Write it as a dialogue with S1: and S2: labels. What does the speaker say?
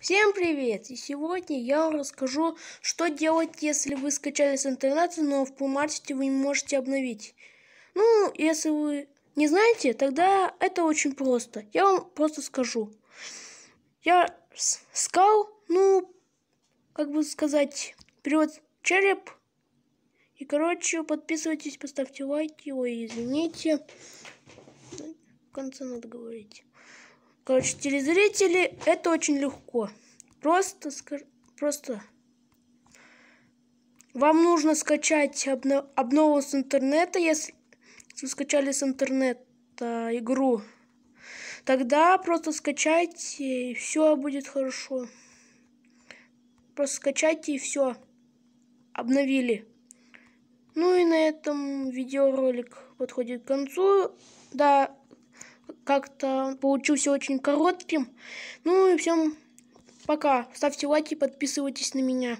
S1: Всем привет! И сегодня я вам расскажу, что делать, если вы скачали с интернета, но в Pullmarket вы не можете обновить. Ну, если вы не знаете, тогда это очень просто. Я вам просто скажу. Я скал, ну, как бы сказать, перевод череп. И, короче, подписывайтесь, поставьте лайки, ой, извините. Ну, в конце надо говорить. Короче, телезрители, это очень легко. Просто, просто вам нужно скачать обно обнову с интернета, если вы скачали с интернета игру. Тогда просто скачайте, и все будет хорошо. Просто скачайте, и все. Обновили. Ну и на этом видеоролик подходит к концу. Да, как-то получился очень коротким. Ну и всем пока. Ставьте лайки, подписывайтесь на меня.